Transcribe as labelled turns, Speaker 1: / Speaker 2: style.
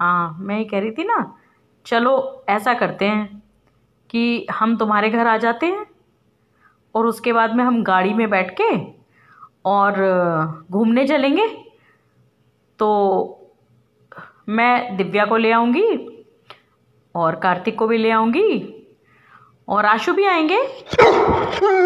Speaker 1: हाँ मैं ये कह रही थी ना चलो ऐसा करते हैं कि हम तुम्हारे घर आ जाते हैं और उसके बाद में हम गाड़ी में बैठ के और घूमने चलेंगे तो मैं दिव्या को ले आऊँगी और कार्तिक को भी ले आऊँगी और आशु भी आएंगे